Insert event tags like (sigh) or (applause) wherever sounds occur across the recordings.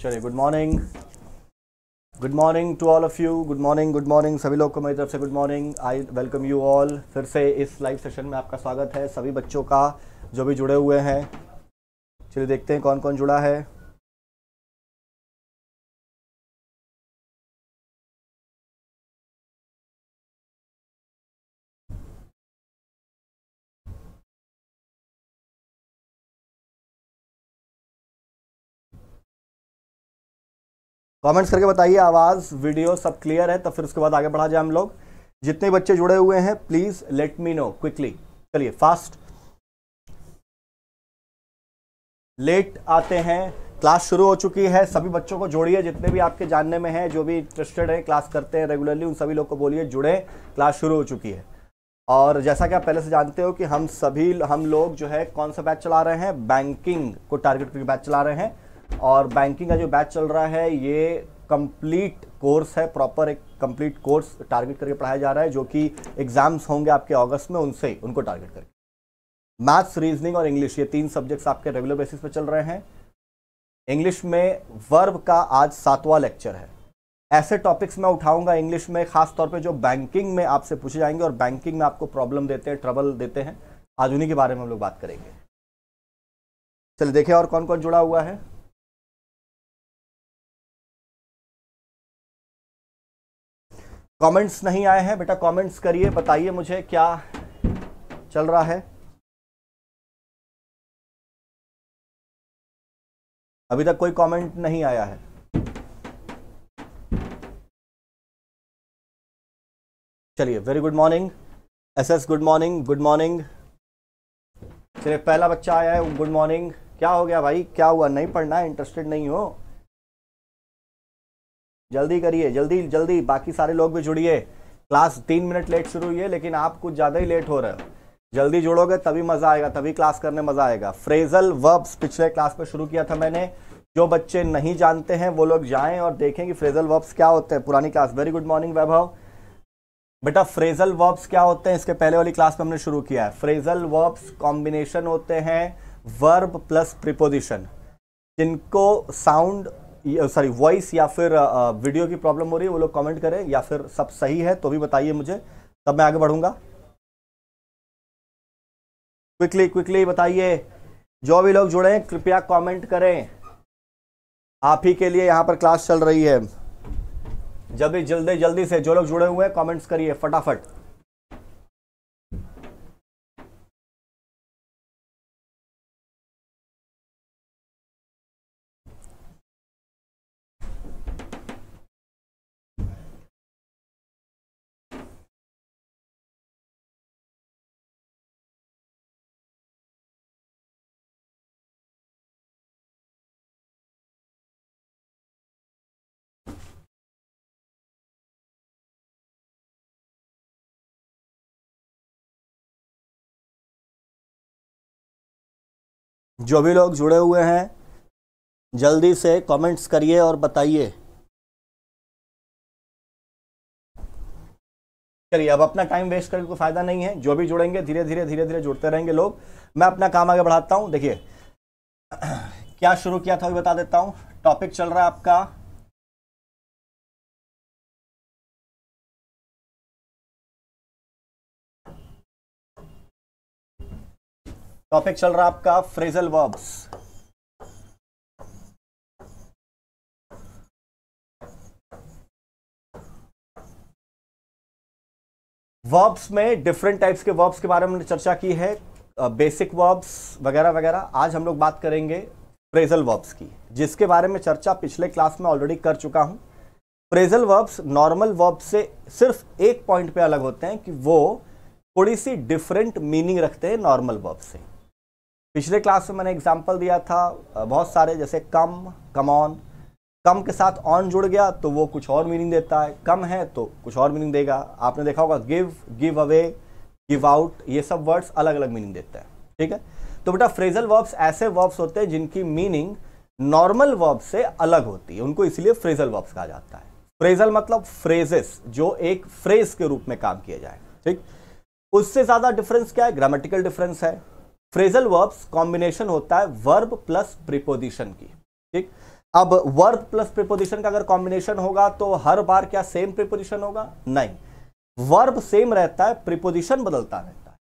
चलिए good morning good morning to all of you good morning good morning सभी लोग को मेरी तरफ से good morning I welcome you all फिर से इस लाइव सेशन में आपका स्वागत है सभी बच्चों का जो भी जुड़े हुए हैं चलिए देखते हैं कौन कौन जुड़ा है कमेंट्स करके बताइए आवाज़ वीडियो सब क्लियर है तो फिर उसके बाद आगे बढ़ा जाए हम लोग जितने बच्चे जुड़े हुए हैं please let me know quickly चलिए फास्ट लेट आते हैं क्लास शुरू हो चुकी है सभी बच्चों को जोड़िए जितने भी आपके जानने में हैं जो भी इंटरेस्टेड हैं क्लास करते हैं रेगुलरली उन सभी लोग को बोलिए जुड़े क्लास शुरू हो चुकी है और जैसा कि आप पहले से जानते हो कि हम सभी हम लोग जो है कौन सा बैच चला रहे हैं बैंकिंग को टारगेट करके बैच चला रहे हैं और बैंकिंग का जो बैच चल रहा है ये कंप्लीट कोर्स है प्रॉपर एक कंप्लीट कोर्स टारगेट करके पढ़ाया जा रहा है जो कि एग्जाम्स होंगे आपके अगस्त में उनसे उनको टारगेट करके मैथ्स रीजनिंग और इंग्लिश ये तीन सब्जेक्ट्स आपके रेगुलर बेसिस पर चल रहे हैं इंग्लिश में वर्ब का आज सातवां लेक्चर है ऐसे टॉपिक्स मैं उठाऊंगा इंग्लिश में खास तौर पे जो बैंकिंग में आपसे पूछे जाएंगे और बैंकिंग में आपको प्रॉब्लम देते हैं ट्रबल देते हैं आज उन्हीं के बारे में हम लोग बात करेंगे चलिए देखिए और कौन कौन जुड़ा हुआ है कमेंट्स नहीं आए हैं बेटा कमेंट्स करिए बताइए मुझे क्या चल रहा है अभी तक कोई कमेंट नहीं आया है चलिए very good morning S S good morning good morning चलिए पहला बच्चा आया है गुड मॉर्निंग क्या हो गया भाई क्या हुआ नहीं पढ़ना इंटरेस्टेड नहीं हो जल्दी करिए जल्दी जल्दी बाकी सारे लोग भी जुड़िए क्लास तीन मिनट लेट शुरू हुई है लेकिन आप कुछ ज़्यादा ही लेट हो रहे हो जल्दी जुड़ोगे तभी मज़ा आएगा तभी क्लास करने मज़ा आएगा फ्रेजल वर्ब्स पिछले क्लास में शुरू किया था मैंने जो बच्चे नहीं जानते हैं वो लोग जाएं और देखें कि फ्रेजल वर्ब्स क्या होते हैं पुरानी class very good morning Vaibhav बेटा फ्रेजल वर्ब्स क्या होते हैं इसके पहले वाली क्लास में हमने शुरू किया है फ्रेजल वर्ब्स कॉम्बिनेशन होते हैं वर्ब प्लस प्रिपोजिशन जिनको साउंड सॉरी वॉइस या फिर वीडियो की प्रॉब्लम हो रही है वो लोग कमेंट करें या फिर सब सही है तो भी बताइए मुझे तब मैं आगे बढ़ूंगा क्विकली क्विकली बताइए जो भी लोग जुड़े हैं कृपया कमेंट करें आप ही के लिए यहां पर क्लास चल रही है जल्दी जल्दी जल्दी से जो लोग जुड़े हुए हैं कॉमेंट्स करिए फटाफट जो भी लोग जुड़े हुए हैं जल्दी से कमेंट्स करिए और बताइए करिए अब अपना टाइम वेस्ट करके कोई फायदा नहीं है जो भी जुड़ेंगे धीरे धीरे धीरे धीरे जुड़ते रहेंगे लोग मैं अपना काम आगे बढ़ाता हूं देखिए (clears throat) क्या शुरू किया था बता देता हूं टॉपिक चल रहा है आपका टॉपिक चल रहा है आपका फ्रेजल वर्ब्स वर्ब्स में डिफरेंट टाइप्स के वर्ब्स के बारे में चर्चा की है बेसिक वर्ब्स वगैरह वगैरह आज हम लोग बात करेंगे फ्रेजल वर्ब्स की जिसके बारे में चर्चा पिछले क्लास में ऑलरेडी कर चुका हूं फ्रेजल वर्ब्स नॉर्मल वर्ब से सिर्फ एक पॉइंट पे अलग होते हैं कि वो थोड़ी सी डिफरेंट मीनिंग रखते हैं नॉर्मल वर्ब से पिछले क्लास में मैंने एग्जाम्पल दिया था बहुत सारे जैसे कम कम ऑन कम के साथ ऑन जुड़ गया तो वो कुछ और मीनिंग देता है कम है तो कुछ और मीनिंग देगा आपने देखा होगा give give away give out ये सब वर्ड्स अलग अलग मीनिंग देते हैं ठीक है तो बेटा फ्रेजल वर्ब्स ऐसे वर्ब्स होते हैं जिनकी मीनिंग नॉर्मल वर्ब से अलग होती है उनको इसलिए फ्रेजल वर्ब्स कहा जाता है फ्रेजल मतलब फ्रेजेस जो एक फ्रेज के रूप में काम किया जाए ठीक उससे ज़्यादा डिफरेंस क्या है ग्रामेटिकल डिफरेंस है फ्रेजल वर्ब्स कॉम्बिनेशन होता है वर्ब प्लस प्रिपोजिशन की ठीक अब वर्ब प्लस प्रिपोजिशन का अगर कॉम्बिनेशन होगा तो हर बार क्या सेम प्रिपोजिशन होगा नहीं वर्ब सेम रहता है प्रिपोजिशन बदलता रहता है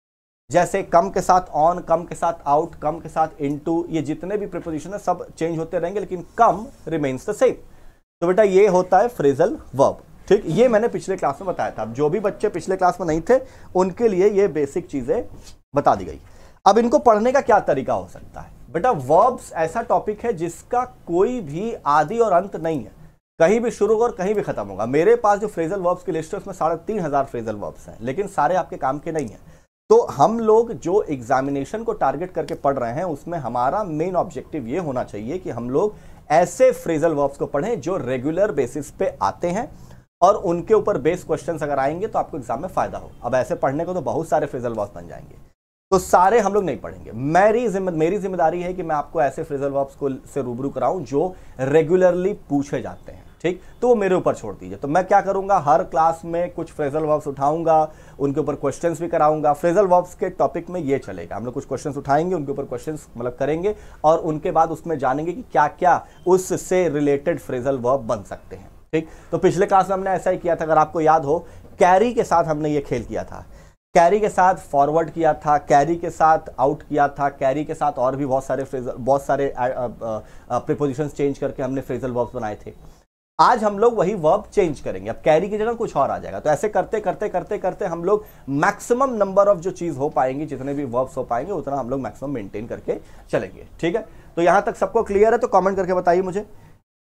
जैसे कम के साथ ऑन कम के साथ आउट कम के साथ इनटू ये जितने भी प्रिपोजिशन है सब चेंज होते रहेंगे लेकिन कम रिमेन्स द सेम तो बेटा ये होता है फ्रेजल वर्ब ठीक ये मैंने पिछले क्लास में बताया था जो भी बच्चे पिछले क्लास में नहीं थे उनके लिए ये बेसिक चीज़ें बता दी गई अब इनको पढ़ने का क्या तरीका हो सकता है बेटा वर्ब्स ऐसा टॉपिक है जिसका कोई भी आदि और अंत नहीं है कहीं भी शुरू होगा और कहीं भी खत्म होगा मेरे पास जो फ्रेजल वर्ब्स की लिस्ट है उसमें साढ़े तीन हज़ार फ्रेजल वर्ब्स हैं लेकिन सारे आपके काम के नहीं हैं तो हम लोग जो एग्जामिनेशन को टारगेट करके पढ़ रहे हैं उसमें हमारा मेन ऑब्जेक्टिव ये होना चाहिए कि हम लोग ऐसे फ्रेजल वर्ब्स को पढ़ें जो रेगुलर बेसिस पे आते हैं और उनके ऊपर बेस क्वेश्चन अगर आएंगे तो आपको एग्जाम में फायदा हो अब ऐसे पढ़ने को तो बहुत सारे फ्रेजल वर्ब्स बन जाएंगे तो सारे हम लोग नहीं पढ़ेंगे मेरी जिम्मे मेरी जिम्मेदारी है कि मैं आपको ऐसे फ्रेजल वर्ब्स को से रूबरू कराऊं जो रेगुलरली पूछे जाते हैं ठीक तो वो मेरे ऊपर छोड़ दीजिए तो मैं क्या करूंगा हर क्लास में कुछ फ्रेजल वर्ब्स उठाऊंगा उनके ऊपर क्वेश्चन भी कराऊंगा फ्रेजल वर्ब्स के टॉपिक में ये चलेगा हम लोग कुछ क्वेश्चन उठाएंगे उनके ऊपर क्वेश्चन मतलब करेंगे और उनके बाद उसमें जानेंगे कि क्या क्या उससे रिलेटेड फ्रेजल वर्ब बन सकते हैं ठीक तो पिछले क्लास में हमने ऐसा ही किया था अगर आपको याद हो कैरी के साथ हमने ये खेल किया था कैरी के साथ फॉरवर्ड किया था कैरी के साथ आउट किया था कैरी के साथ और भी बहुत सारे फ्रेजल बहुत सारे प्रिपोजिशन चेंज करके हमने फ्रेजल वर्ब्स बनाए थे आज हम लोग वही वर्ब चेंज करेंगे अब कैरी की जगह कुछ और आ जाएगा तो ऐसे करते करते करते करते हम लोग मैक्सिमम नंबर ऑफ जो चीज़ हो पाएंगी जितने भी वर्ब्स हो पाएंगे उतना हम लोग मैक्सिमम मेंटेन करके चलेंगे ठीक है तो यहाँ तक सबको क्लियर है तो कमेंट करके बताइए मुझे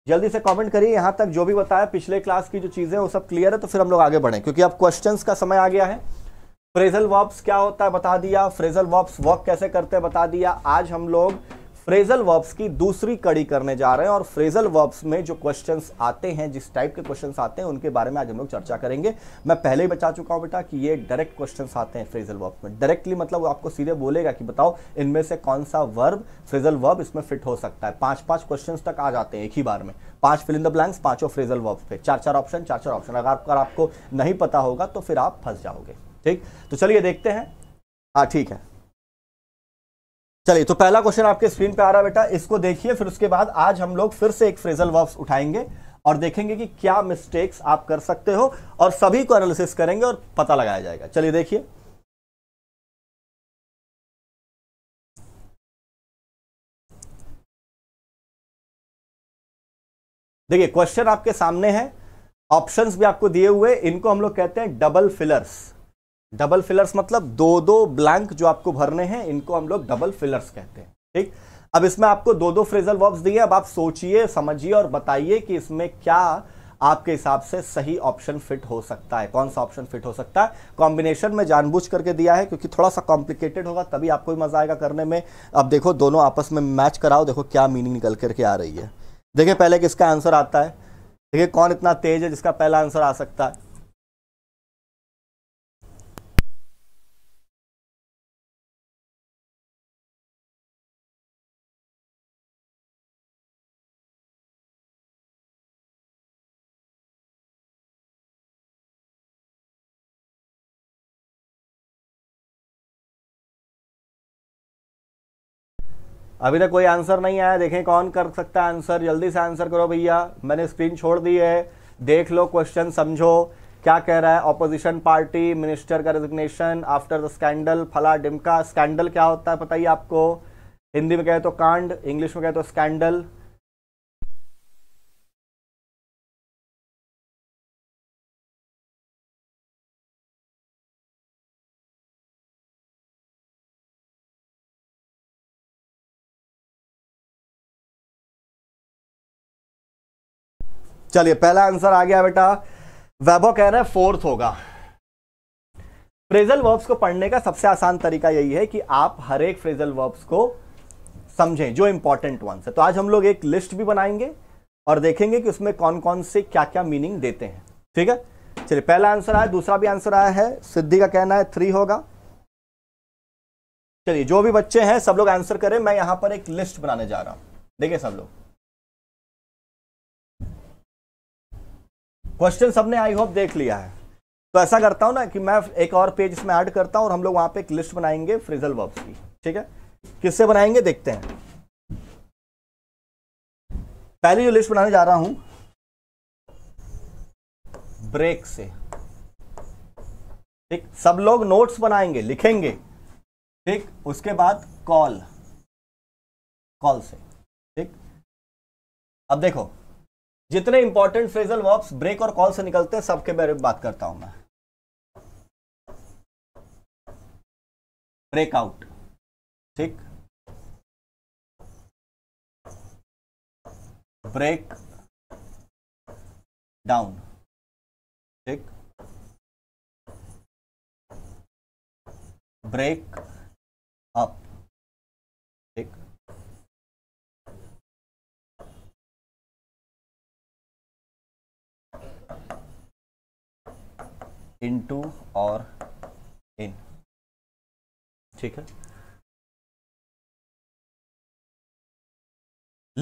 जल्दी से कमेंट करिए यहाँ तक जो भी बताया पिछले क्लास की जो चीज़ें वो सब क्लियर है तो फिर हम लोग आगे बढ़ें क्योंकि अब क्वेश्चंस का समय आ गया है फ्रेजल वर्ब्स क्या होता है बता दिया फ्रेजल वर्ब्स वर्क कैसे करते हैं बता दिया आज हम लोग फ्रेजल वर्ब्स की दूसरी कड़ी करने जा रहे हैं और फ्रेजल वर्ब्स में जो क्वेश्चंस आते हैं जिस टाइप के क्वेश्चंस आते हैं उनके बारे में आज हम लोग चर्चा करेंगे मैं पहले ही बचा चुका हूं बेटा कि ये डायरेक्ट क्वेश्चंस आते हैं फ्रेजल वर्ब्स में डायरेक्टली मतलब आपको सीधे बोलेगा कि बताओ इनमें से कौन सा वर्ब फ्रेजल वर्ब इसमें फिट हो सकता है पांच पांच क्वेश्चन तक आ जाते हैं एक ही बार में पांच फिल इन द ब्लैंक्स पांचों फ्रेजल वर्ब्स पे चार चार ऑप्शन चार चार ऑप्शन अगर आपको नहीं पता होगा तो फिर आप फंस जाओगे ठीक तो चलिए देखते हैं हाँ ठीक है चलिए तो पहला क्वेश्चन आपके स्क्रीन पे आ रहा है बेटा इसको देखिए फिर उसके बाद आज हम लोग फिर से एक फ्रेजल वर्ब उठाएंगे और देखेंगे कि क्या मिस्टेक्स आप कर सकते हो और सभी को एनालिसिस करेंगे और पता लगाया जाएगा चलिए देखिए देखिए क्वेश्चन आपके सामने है ऑप्शंस भी आपको दिए हुए इनको हम लोग कहते हैं डबल फिलर्स डबल फिलर्स मतलब दो दो ब्लैंक जो आपको भरने हैं इनको हम लोग डबल फिलर्स कहते हैं ठीक अब इसमें आपको दो दो फ्रेजल वर्ब्स दिए अब आप सोचिए समझिए और बताइए कि इसमें क्या आपके हिसाब से सही ऑप्शन फिट हो सकता है कौन सा ऑप्शन फिट हो सकता है कॉम्बिनेशन में जानबूझ करके दिया है क्योंकि थोड़ा सा कॉम्प्लिकेटेड होगा तभी आपको भी मजा आएगा करने में अब देखो दोनों आपस में मैच कराओ देखो क्या मीनिंग निकल करके आ रही है देखिए पहले किसका आंसर आता है देखिए कौन इतना तेज है जिसका पहला आंसर आ सकता है अभी तक कोई आंसर नहीं आया देखें कौन कर सकता है आंसर जल्दी से आंसर करो भैया मैंने स्क्रीन छोड़ दी है देख लो क्वेश्चन समझो क्या कह रहा है ऑपोजिशन पार्टी मिनिस्टर का रेजिग्नेशन आफ्टर द स्कैंडल फला डिमका स्कैंडल क्या होता है पता ही आपको हिंदी में कहे तो कांड इंग्लिश में कहे तो स्कैंडल चलिए पहला आंसर आ गया बेटा वैभव कह रहा है फोर्थ होगा फ्रेजल वर्ब्स को पढ़ने का सबसे आसान तरीका यही है कि आप हर एक फ्रेजल वर्ब्स को समझें जो इंपॉर्टेंट वंस है तो आज हम लोग एक लिस्ट भी बनाएंगे और देखेंगे कि उसमें कौन कौन से क्या क्या मीनिंग देते हैं ठीक है चलिए पहला आंसर आया दूसरा भी आंसर आया है सिद्धि का कहना है थ्री होगा चलिए जो भी बच्चे हैं सब लोग आंसर करें मैं यहां पर एक लिस्ट बनाने जा रहा हूं देखिए सब लोग क्वेश्चन सबने आई होप देख लिया है तो ऐसा करता हूं ना कि मैं एक और पेज इसमें ऐड करता हूं और हम लोग वहां पे एक लिस्ट बनाएंगे फ्रिजल वर्ब्स की ठीक है किससे बनाएंगे देखते हैं पहले जो लिस्ट बनाने जा रहा हूं ब्रेक से ठीक सब लोग नोट्स बनाएंगे लिखेंगे ठीक उसके बाद कॉल कॉल से ठीक अब देखो जितने इंपॉर्टेंट फ्रेजल वर्ब्स ब्रेक और कॉल से निकलते हैं सबके बारे में बात करता हूं मैं ब्रेकआउट ठीक ब्रेक डाउन ठीक ब्रेक अप इनटू और इन ठीक है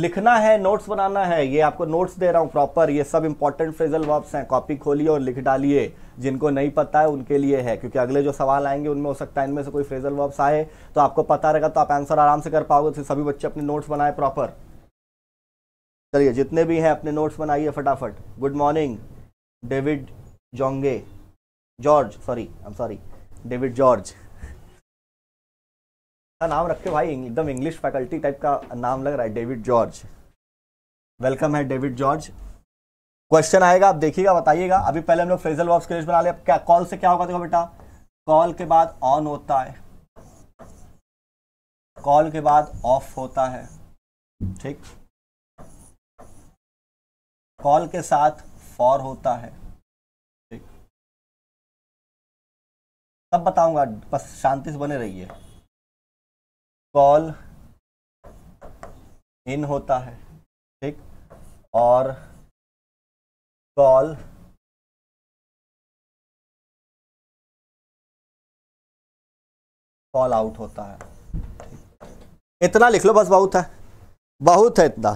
लिखना है नोट्स बनाना है ये आपको नोट्स दे रहा हूं प्रॉपर ये सब इंपॉर्टेंट फ्रेजल वर्ब्स हैं कॉपी खोलिए और लिख डालिए जिनको नहीं पता है उनके लिए है क्योंकि अगले जो सवाल आएंगे उनमें हो सकता है इनमें से कोई फ्रेजल वर्ब्स आए तो आपको पता रहेगा तो आप आंसर आराम से कर पाओगे तो सभी बच्चे अपने नोट्स बनाए प्रॉपर चलिए जितने भी हैं अपने नोट्स बनाइए फटाफट गुड मॉर्निंग डेविड जोंगे George sorry I am sorry David George का नाम रखे भाई एकदम इंग्लिश फैकल्टी टाइप का नाम लग रहा है डेविड जॉर्ज वेलकम है डेविड जॉर्ज क्वेश्चन आएगा आप देखिएगा बताइएगा अभी पहले हम लोग फ्रेजल वॉक्स के बना ले क्या कॉल से क्या होगा देखो बेटा कॉल के बाद ऑन होता है कॉल के बाद ऑफ होता है ठीक कॉल के साथ फॉर होता है सब बताऊंगा बस शांति से बने रहिए कॉल इन होता है ठीक और कॉल कॉल आउट होता है इतना लिख लो बस बहुत है बहुत है इतना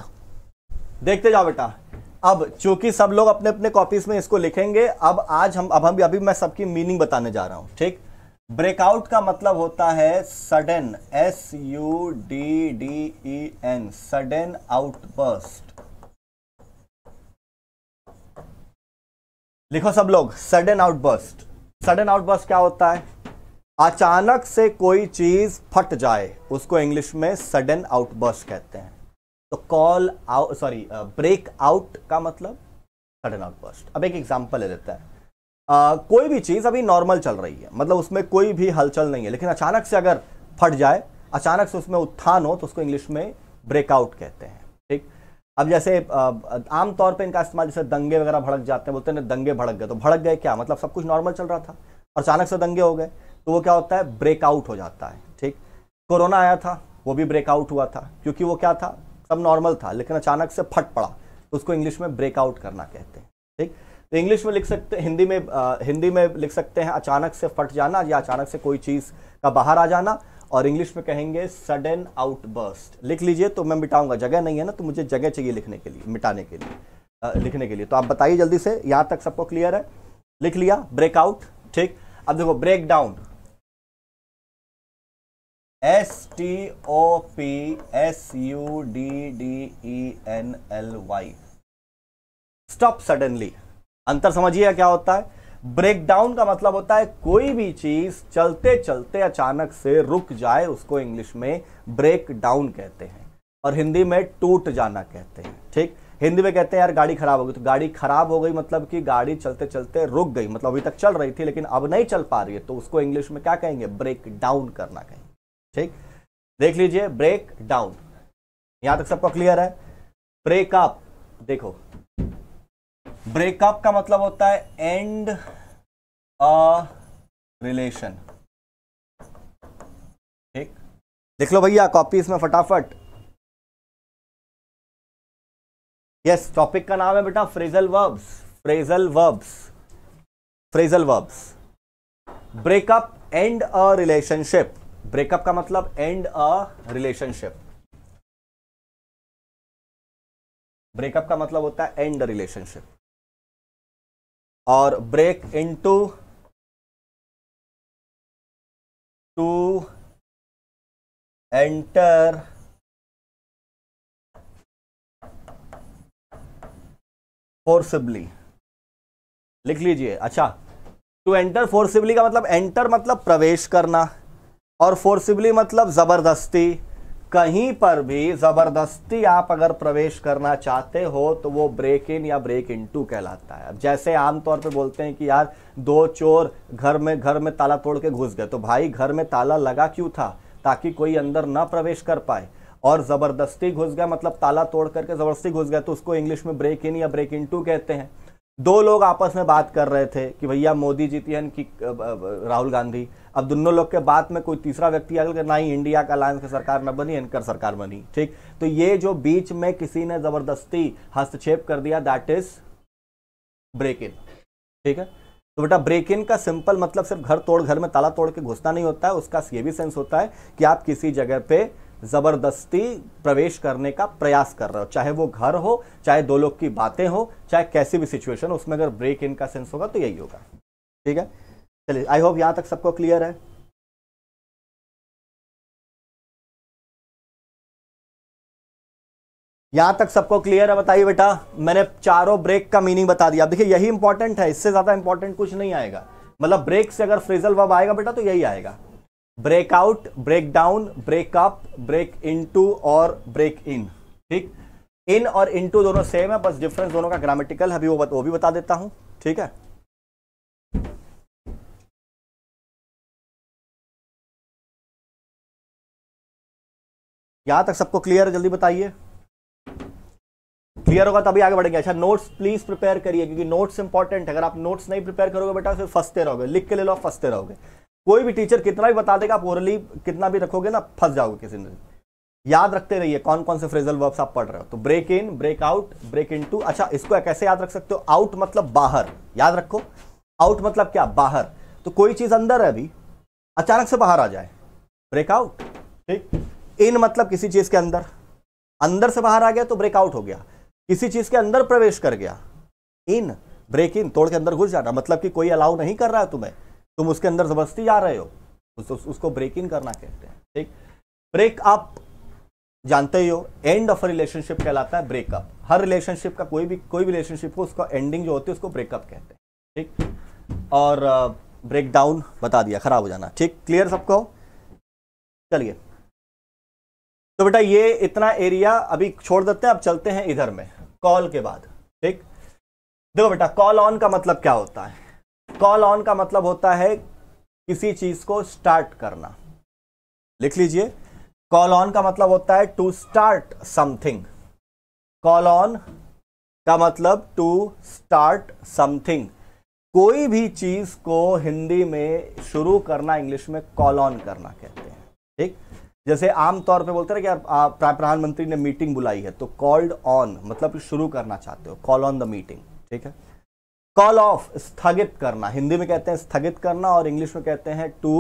देखते जाओ बेटा अब चूंकि सब लोग अपने अपने कॉपीज में इसको लिखेंगे अब आज हम अब हम अभी मैं सबकी मीनिंग बताने जा रहा हूं ठीक ब्रेकआउट का मतलब होता है sudden S U D D E N sudden outburst लिखो सब लोग सडन आउटबर्स्ट सडन आउटबर्स्ट क्या होता है अचानक से कोई चीज फट जाए उसको इंग्लिश में सडन आउटबर्स्ट कहते हैं तो कॉल आउट सॉरी ब्रेकआउट का मतलब सडन आउटबर्स्ट अब एक एग्जांपल ले लेता है आ, कोई भी चीज़ अभी नॉर्मल चल रही है मतलब उसमें कोई भी हलचल नहीं है लेकिन अचानक से अगर फट जाए अचानक से उसमें उत्थान हो तो उसको इंग्लिश में ब्रेकआउट कहते हैं ठीक अब जैसे आमतौर पर इनका इस्तेमाल जैसे दंगे वगैरह भड़क जाते हैं बोलते हैं दंगे भड़क गए तो भड़क गए क्या मतलब सब कुछ नॉर्मल चल रहा था और अचानक से दंगे हो गए तो वो क्या होता है ब्रेकआउट हो जाता है ठीक कोरोना आया था वो भी ब्रेकआउट हुआ था क्योंकि वो क्या था सब नॉर्मल था लेकिन अचानक से फट पड़ा तो उसको इंग्लिश में ब्रेकआउट करना कहते हैं ठीक तो इंग्लिश में लिख सकते हिंदी में आ, हिंदी में लिख सकते हैं अचानक से फट जाना या अचानक से कोई चीज़ का बाहर आ जाना और इंग्लिश में कहेंगे सडन आउटबर्स्ट लिख लीजिए तो मैं मिटाऊंगा जगह नहीं है ना तो मुझे जगह चाहिए लिखने के लिए मिटाने के लिए आ, लिखने के लिए तो आप बताइए जल्दी से यहां तक सबको क्लियर है लिख लिया ब्रेकआउट ठीक अब देखो break down S T O P S U D D E N L Y stop suddenly अंतर समझिए क्या होता है ब्रेकडाउन का मतलब होता है कोई भी चीज चलते चलते अचानक से रुक जाए उसको इंग्लिश में ब्रेक डाउन कहते हैं और हिंदी में टूट जाना कहते हैं ठीक हिंदी में कहते हैं यार गाड़ी खराब हो गई तो गाड़ी खराब हो गई मतलब कि गाड़ी चलते चलते रुक गई मतलब अभी तक चल रही थी लेकिन अब नहीं चल पा रही है तो उसको इंग्लिश में क्या कहेंगे ब्रेक डाउन करना कहेंगे ठीक देख लीजिए ब्रेक डाउन यहां तक सबको क्लियर है ब्रेकअप देखो ब्रेकअप का मतलब होता है एंड अ रिलेशन ठीक देख लो भैया कॉपी इसमें फटाफट यस टॉपिक का नाम है बेटा phrasal verbs phrasal verbs phrasal verbs breakup end a relationship breakup का मतलब एंड अ रिलेशनशिप ब्रेकअप का मतलब होता है एंड रिलेशनशिप और break into to enter forcibly लिख लीजिए अच्छा टू एंटर फोर्सिबली का मतलब एंटर मतलब प्रवेश करना और फोर्सिबली मतलब ज़बरदस्ती कहीं पर भी जबरदस्ती आप अगर प्रवेश करना चाहते हो तो वो ब्रेक इन या ब्रेक इन टू कहलाता है अब जैसे आमतौर पे बोलते हैं कि यार दो चोर घर में घर में ताला तोड़ के घुस गए तो भाई घर में ताला लगा क्यों था ताकि कोई अंदर ना प्रवेश कर पाए और ज़बरदस्ती घुस गया मतलब ताला तोड़ करके ज़बरदस्ती घुस गया तो उसको इंग्लिश में ब्रेक इन या ब्रेक इन टू कहते हैं दो लोग आपस में बात कर रहे थे कि भैया मोदी जी थी कि राहुल गांधी अब दोनों लोग के बाद में कोई तीसरा व्यक्ति आ गया ना ही इंडिया का अलायंस की सरकार न बनी इनकर सरकार बनी ठीक तो ये जो बीच में किसी ने जबरदस्ती हस्तक्षेप कर दिया दैट इज ब्रेक इन ठीक है तो बेटा ब्रेक इन का सिंपल मतलब सिर्फ घर तोड़ घर में ताला तोड़ के घुसना नहीं होता है उसका ये भी सेंस होता है कि आप किसी जगह पे ज़बरदस्ती प्रवेश करने का प्रयास कर रहे हो चाहे वो घर हो चाहे दो लोग की बातें हो चाहे कैसी भी सिचुएशन हो उसमें अगर ब्रेक इन का सेंस होगा तो यही होगा ठीक है चलिए आई होप यहां तक सबको क्लियर है यहां तक सबको क्लियर है बताइए बेटा मैंने चारों ब्रेक का मीनिंग बता दिया देखिए यही इंपॉर्टेंट है इससे ज़्यादा इंपॉर्टेंट कुछ नहीं आएगा मतलब ब्रेक से अगर फ्रिजल वब आएगा बेटा तो यही आएगा breakout break down breakup break to और ब्रेक इन ठीक इन और टू दोनों सेम है बस डिफरेंस दोनों का ग्रामेटिकल अभी वो, वो भी बता देता हूं ठीक है यहां तक सबको क्लियर है जल्दी बताइए क्लियर होगा तभी आगे बढ़ेंगे अच्छा नोट्स प्लीज प्रिपेयर करिए क्योंकि नोट्स इंपॉर्टेंट है अगर आप नोट्स नहीं प्रिपेयर करोगे बेटा तो फिर फंसते रहोगे लिख के ले लो आप फंसते रहोगे कोई भी टीचर कितना भी बता देगा आप ओरली कितना भी रखोगे ना फंस जाओगे किसी ने याद रखते रहिए कौन कौन से फ्रेजल वर्ब्स आप पढ़ रहे हो तो break in break out break into अच्छा इसको कैसे याद रख सकते हो आउट मतलब बाहर याद रखो आउट मतलब क्या बाहर तो कोई चीज अंदर है अभी अचानक से बाहर आ जाए ब्रेकआउट ठीक इन मतलब किसी चीज के अंदर अंदर से बाहर आ गया तो ब्रेकआउट हो गया किसी चीज के अंदर प्रवेश कर गया इन ब्रेक इन तोड़ के अंदर घुस जाना मतलब कि कोई अलाउ नहीं कर रहा है तुम्हें तुम उसके अंदर जबरदस्ती जा रहे हो उस, उस, उसको ब्रेक इन करना कहते हैं ठीक ब्रेकअप जानते ही हो एंड ऑफ रिलेशनशिप कहलाता है ब्रेकअप हर रिलेशनशिप का कोई भी कोई भी रिलेशनशिप हो उसका एंडिंग जो होती है उसको ब्रेकअप कहते हैं ठीक और ब्रेक uh, डाउन बता दिया खराब हो जाना ठीक क्लियर सबको चलिए तो बेटा ये इतना एरिया अभी छोड़ देते हैं अब चलते हैं इधर में कॉल के बाद ठीक देखो बेटा कॉल ऑन का मतलब क्या होता है कॉल ऑन का मतलब होता है किसी चीज को स्टार्ट करना लिख लीजिए कॉल ऑन का मतलब होता है to start something call on का मतलब टू स्टार्ट समथिंग कोई भी चीज को हिंदी में शुरू करना इंग्लिश में कॉल ऑन करना कहते हैं ठीक जैसे आमतौर पे बोलते हैं कि आप प्रधानमंत्री ने मीटिंग बुलाई है तो कॉल्ड ऑन मतलब शुरू करना चाहते हो कॉल ऑन द मीटिंग ठीक है कॉल ऑफ स्थगित करना हिंदी में कहते हैं स्थगित करना और इंग्लिश में कहते हैं टू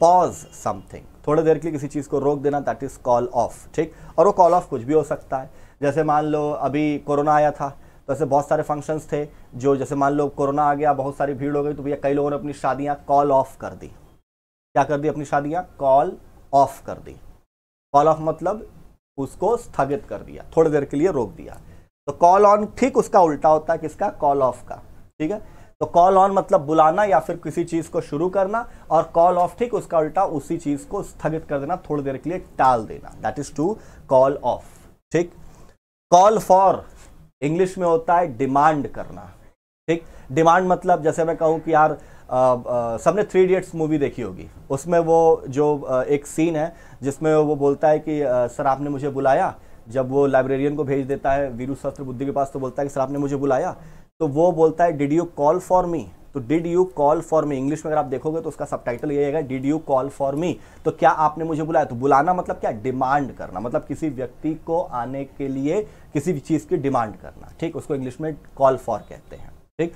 पॉज समथिंग थोड़ी देर के लिए किसी चीज़ को रोक देना दैट इज़ कॉल ऑफ ठीक और वो कॉल ऑफ कुछ भी हो सकता है जैसे मान लो अभी कोरोना आया था तो ऐसे बहुत सारे फंक्शंस थे जो जैसे मान लो कोरोना आ गया बहुत सारी भीड़ हो गई तो भैया कई लोगों ने अपनी शादियाँ कॉल ऑफ कर दी क्या कर दी अपनी शादियाँ कॉल ऑफ कर दी कॉल ऑफ मतलब उसको स्थगित कर दिया थोड़ी देर के लिए रोक दिया तो कॉल ऑन ठीक उसका उल्टा होता है किसका कॉल ऑफ का ठीक है तो कॉल ऑन मतलब बुलाना या फिर किसी चीज को शुरू करना और कॉल ऑफ ठीक उसका उल्टा उसी चीज को स्थगित कर देना थोड़ी देर के लिए टाल देना that is to call off ठीक कॉल फॉर इंग्लिश में होता है डिमांड करना ठीक डिमांड मतलब जैसे मैं कहूं कि यार सबने थ्री इडियट्स मूवी देखी होगी उसमें वो जो आ, एक सीन है जिसमें वो बोलता है कि आ, सर आपने मुझे बुलाया जब वो लाइब्रेरियन को भेज देता है वीरू शस्त्र बुद्धि के पास तो बोलता है कि सर आपने मुझे बुलाया तो वो बोलता है did you call for me तो did you call for me English में अगर आप देखोगे तो उसका सब टाइटल ये है did you call for me तो क्या आपने मुझे बुलाया तो बुलाना मतलब क्या डिमांड करना मतलब किसी व्यक्ति को आने के लिए किसी भी चीज़ की डिमांड करना ठीक उसको इंग्लिश में कॉल फॉर कहते हैं ठीक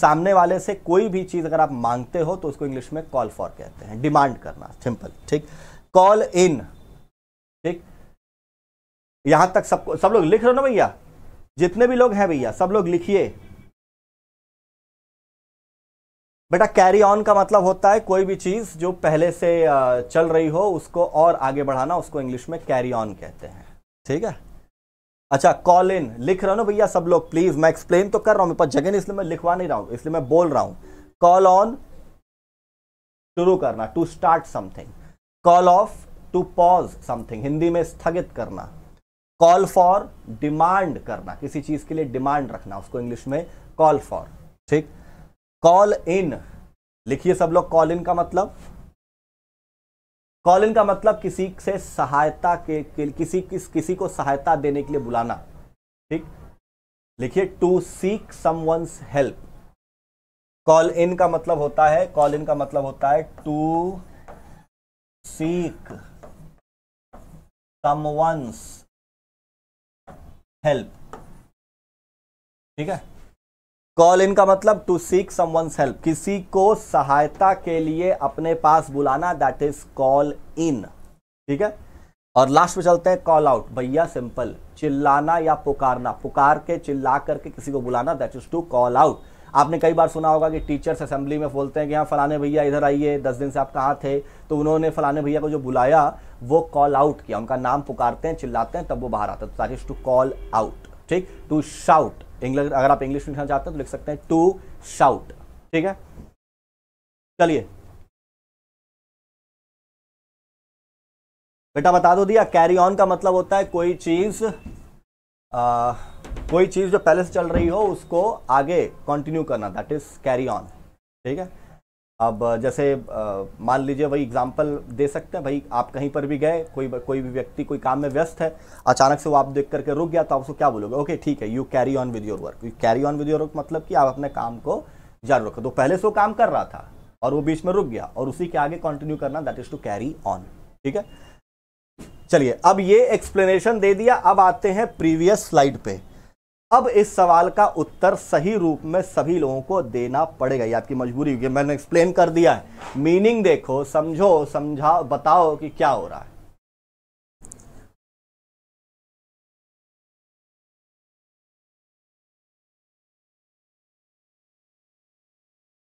सामने वाले से कोई भी चीज़ अगर आप मांगते हो तो उसको इंग्लिश में कॉल फॉर कहते हैं डिमांड करना सिंपल ठीक कॉल इन ठीक यहां तक सबको सब लोग लिख रहे हो ना भैया जितने भी लोग हैं भैया सब लोग लिखिए बेटा कैरी ऑन का मतलब होता है कोई भी चीज़ जो पहले से चल रही हो उसको और आगे बढ़ाना उसको इंग्लिश में कैरी ऑन कहते हैं ठीक है अच्छा कॉल इन लिख रहे हो ना भैया सब लोग प्लीज़ मैं एक्सप्लेन तो कर रहा मेरे पास जगह नहीं इसलिए मैं लिखवा नहीं रहा हूं इसलिए मैं बोल रहा हूं कॉल ऑन शुरू करना to start something call off to pause something Hindi में स्थगित करना कॉल फॉर डिमांड करना किसी चीज़ के लिए डिमांड रखना उसको इंग्लिश में कॉल फॉर ठीक कॉल इन लिखिए सब लोग कॉल इन का मतलब कॉल इन का मतलब किसी से सहायता के, के किसी किस किसी को सहायता देने के लिए बुलाना ठीक लिखिए to seek someone's help call in का मतलब होता है कॉल इन का मतलब होता है टू सीक समवंस हेल्प ठीक है कॉल इन का मतलब टू सीक समवंस हेल्प किसी को सहायता के लिए अपने पास बुलाना दैट इज कॉल इन ठीक है और लास्ट में चलते हैं कॉल आउट भैया सिंपल चिल्लाना या पुकारना पुकार के चिल्ला करके किसी को बुलाना that is to call out आपने कई बार सुना होगा कि टीचर्स असेंबली में बोलते हैं कि हाँ फलाने भैया इधर आइए दस दिन से आप कहाँ थे तो उन्होंने फलाने भैया को जो बुलाया वो कॉल आउट किया उनका नाम पुकारते हैं चिल्लाते हैं तब वो बाहर आते है that is to call out ठीक टू शाउट इंग्लिश अगर आप इंग्लिश लिखना चाहते हैं तो लिख सकते हैं टू शाउट ठीक है चलिए बेटा बता दो दिया कैरी ऑन का मतलब होता है कोई चीज कोई चीज जो पहले से चल रही हो उसको आगे कंटिन्यू करना दैट इज कैरी ऑन ठीक है अब जैसे मान लीजिए वही एग्जाम्पल दे सकते हैं भाई आप कहीं पर भी गए कोई कोई भी व्यक्ति कोई काम में व्यस्त है अचानक से वो आप देख करके रुक गया तो आप उसको क्या बोलोगे ओके ठीक है you carry on with your work you carry on with your work मतलब कि आप अपने काम को जारी रखो तो पहले से वो काम कर रहा था और वो बीच में रुक गया और उसी के आगे कंटिन्यू करना that is to carry on ठीक है चलिए अब ये एक्सप्लेनेशन दे दिया अब आते हैं प्रीवियस स्लाइड पे अब इस सवाल का उत्तर सही रूप में सभी लोगों को देना पड़ेगा ये आपकी मजबूरी होगी मैंने एक्सप्लेन कर दिया है मीनिंग देखो समझो समझाओ बताओ कि क्या हो रहा है